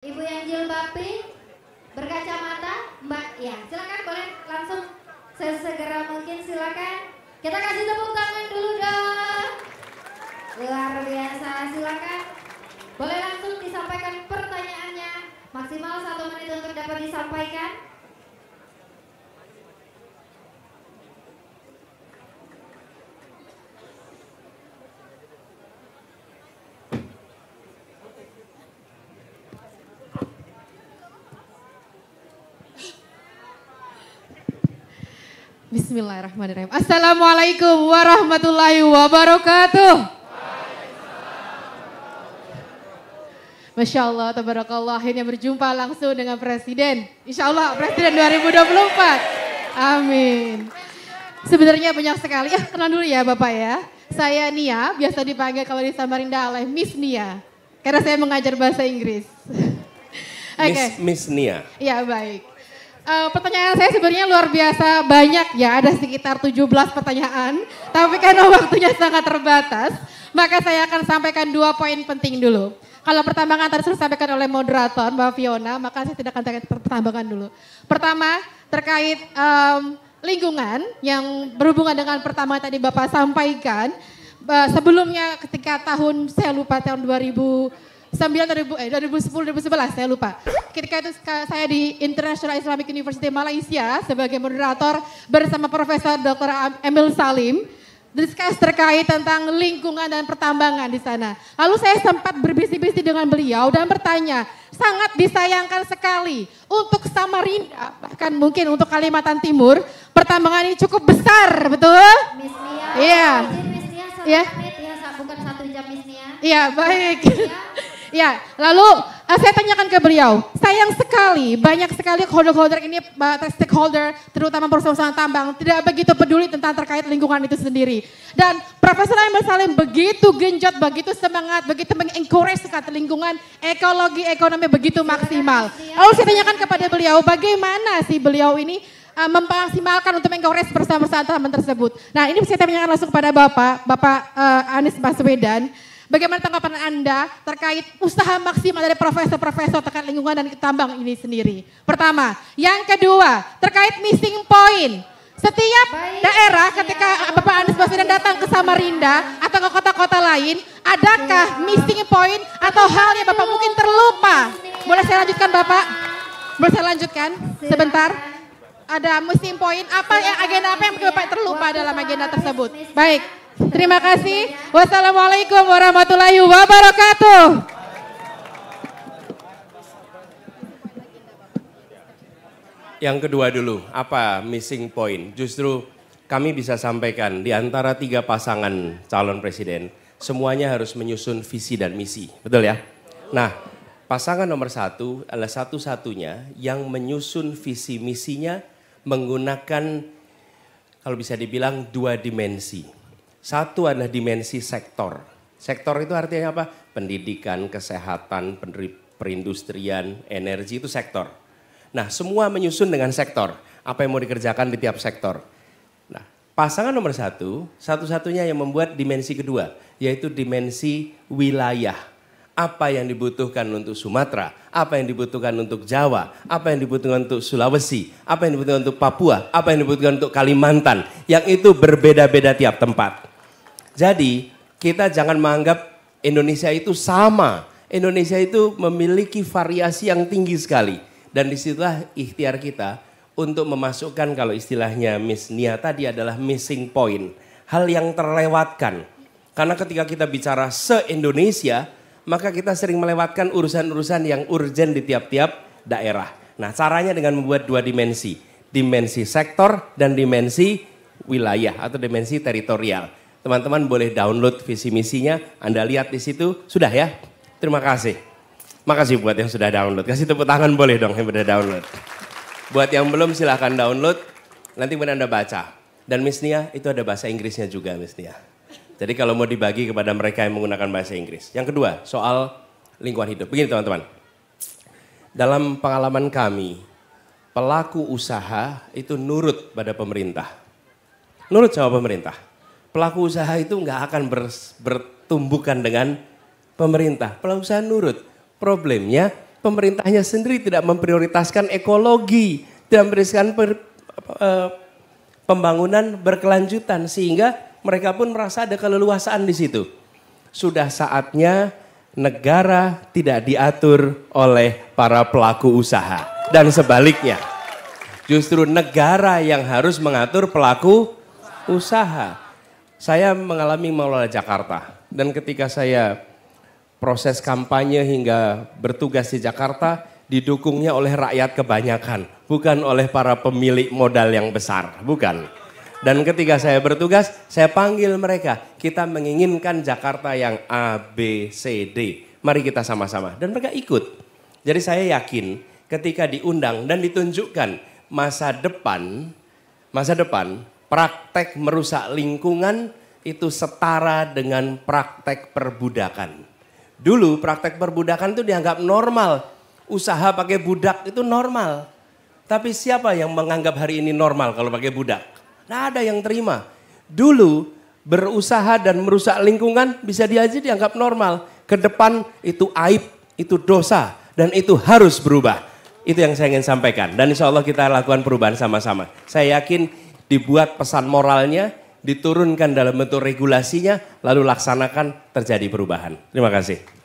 Ibu yang jilbabi, berkacamata, Mbak. Ya, silakan boleh langsung sesegera mungkin silakan. Kita kasih tepuk tangan dulu dong. Luar biasa, silakan. Boleh langsung disampaikan pertanyaannya. Maksimal satu menit untuk dapat disampaikan. Bismillahirrahmanirrahim. Assalamualaikum warahmatullahi wabarakatuh. Masya Allah, tabarakallah, akhirnya berjumpa langsung dengan Presiden. Insya Allah, Presiden 2024. Amin. Sebenarnya banyak sekali, ya eh, kenal dulu ya Bapak ya. Saya Nia, biasa dipanggil kalau di Samarinda oleh Miss Nia. Karena saya mengajar bahasa Inggris. okay. Miss, Miss Nia. Ya baik. Uh, pertanyaan saya sebenarnya luar biasa banyak ya, ada sekitar 17 pertanyaan, tapi karena waktunya sangat terbatas, maka saya akan sampaikan dua poin penting dulu. Kalau pertambangan tadi sudah disampaikan oleh moderator Mbak Fiona, maka saya tidak akan tanya pertambangan dulu. Pertama, terkait um, lingkungan yang berhubungan dengan pertama tadi Bapak sampaikan, uh, sebelumnya ketika tahun, saya lupa tahun 2000, Sambil 2009 eh, 2010 2011 saya lupa. Ketika itu saya di International Islamic University Malaysia sebagai moderator bersama Profesor Dr. Emil Salim diskus terkait tentang lingkungan dan pertambangan di sana. Lalu saya sempat berbisik-bisik dengan beliau dan bertanya, sangat disayangkan sekali untuk Samarinda, bahkan mungkin untuk Kalimantan Timur, pertambangan ini cukup besar, betul? Miss iya. Iya. Iya, bukan satu jam Iya, baik. Ya, lalu eh, saya tanyakan ke beliau, sayang sekali banyak sekali holder-holder ini uh, stakeholder terutama perusahaan-perusahaan tambang tidak begitu peduli tentang terkait lingkungan itu sendiri. Dan Profesor Ahmad Salim begitu genjot, begitu semangat, begitu mengencourage sekat lingkungan, ekologi, ekonomi begitu maksimal. Lalu saya tanyakan kepada beliau, bagaimana sih beliau ini eh, memaksimalkan untuk perusahaan-perusahaan tambang tersebut. Nah ini saya tanyakan langsung kepada Bapak, Bapak uh, Anies Baswedan. Bagaimana tanggapan Anda terkait usaha maksimal dari profesor-profesor terkait lingkungan dan tambang ini sendiri? Pertama, yang kedua terkait missing point. Setiap Baik, daerah ketika ya, Bapak Anies Baswedan datang ke Samarinda atau ke kota-kota lain, adakah ya. missing point atau hal yang Bapak mungkin terlupa? Boleh saya lanjutkan Bapak? Boleh saya lanjutkan sebentar? Ada missing point apa yang agenda apa yang Bapak terlupa dalam agenda tersebut? Baik. Terima kasih. Wassalamualaikum warahmatullahi wabarakatuh. Yang kedua dulu, apa missing point? Justru kami bisa sampaikan di antara tiga pasangan calon presiden, semuanya harus menyusun visi dan misi. Betul ya? Nah, pasangan nomor satu adalah satu-satunya yang menyusun visi misinya menggunakan kalau bisa dibilang dua dimensi. Satu adalah dimensi sektor. Sektor itu artinya apa? Pendidikan, kesehatan, perindustrian, energi itu sektor. Nah, semua menyusun dengan sektor. Apa yang mau dikerjakan di tiap sektor. Nah, pasangan nomor satu, satu-satunya yang membuat dimensi kedua, yaitu dimensi wilayah apa yang dibutuhkan untuk Sumatera, apa yang dibutuhkan untuk Jawa, apa yang dibutuhkan untuk Sulawesi, apa yang dibutuhkan untuk Papua, apa yang dibutuhkan untuk Kalimantan, yang itu berbeda-beda tiap tempat. Jadi kita jangan menganggap Indonesia itu sama. Indonesia itu memiliki variasi yang tinggi sekali. Dan disitulah ikhtiar kita untuk memasukkan kalau istilahnya Miss Nia tadi adalah missing point. Hal yang terlewatkan. Karena ketika kita bicara se-Indonesia, maka kita sering melewatkan urusan-urusan yang urgent di tiap-tiap daerah. Nah caranya dengan membuat dua dimensi. Dimensi sektor dan dimensi wilayah atau dimensi teritorial. Teman-teman boleh download visi misinya, Anda lihat di situ. Sudah ya? Terima kasih. Makasih buat yang sudah download. Kasih tepuk tangan boleh dong yang sudah download. Buat yang belum silahkan download, nanti kemudian Anda baca. Dan Miss Nia itu ada bahasa Inggrisnya juga Miss Nia. Jadi kalau mau dibagi kepada mereka yang menggunakan bahasa Inggris. Yang kedua, soal lingkungan hidup. Begini teman-teman. Dalam pengalaman kami, pelaku usaha itu nurut pada pemerintah. Nurut sama pemerintah pelaku usaha itu nggak akan ber, bertumbukan dengan pemerintah. Pelaku usaha nurut. Problemnya pemerintahnya sendiri tidak memprioritaskan ekologi, tidak memprioritaskan per, e, pembangunan berkelanjutan sehingga mereka pun merasa ada keleluasaan di situ. Sudah saatnya negara tidak diatur oleh para pelaku usaha dan sebaliknya. Justru negara yang harus mengatur pelaku usaha. Saya mengalami mengelola Jakarta dan ketika saya proses kampanye hingga bertugas di Jakarta didukungnya oleh rakyat kebanyakan, bukan oleh para pemilik modal yang besar, bukan. Dan ketika saya bertugas, saya panggil mereka, kita menginginkan Jakarta yang A, B, C, D. Mari kita sama-sama. Dan mereka ikut. Jadi saya yakin ketika diundang dan ditunjukkan masa depan, masa depan praktek merusak lingkungan itu setara dengan praktek perbudakan. Dulu praktek perbudakan itu dianggap normal. Usaha pakai budak itu normal. Tapi siapa yang menganggap hari ini normal kalau pakai budak? Nah ada yang terima. Dulu berusaha dan merusak lingkungan bisa diaji dianggap normal. Ke depan itu aib, itu dosa dan itu harus berubah. Itu yang saya ingin sampaikan. Dan insya Allah kita lakukan perubahan sama-sama. Saya yakin dibuat pesan moralnya, diturunkan dalam bentuk regulasinya, lalu laksanakan terjadi perubahan. Terima kasih.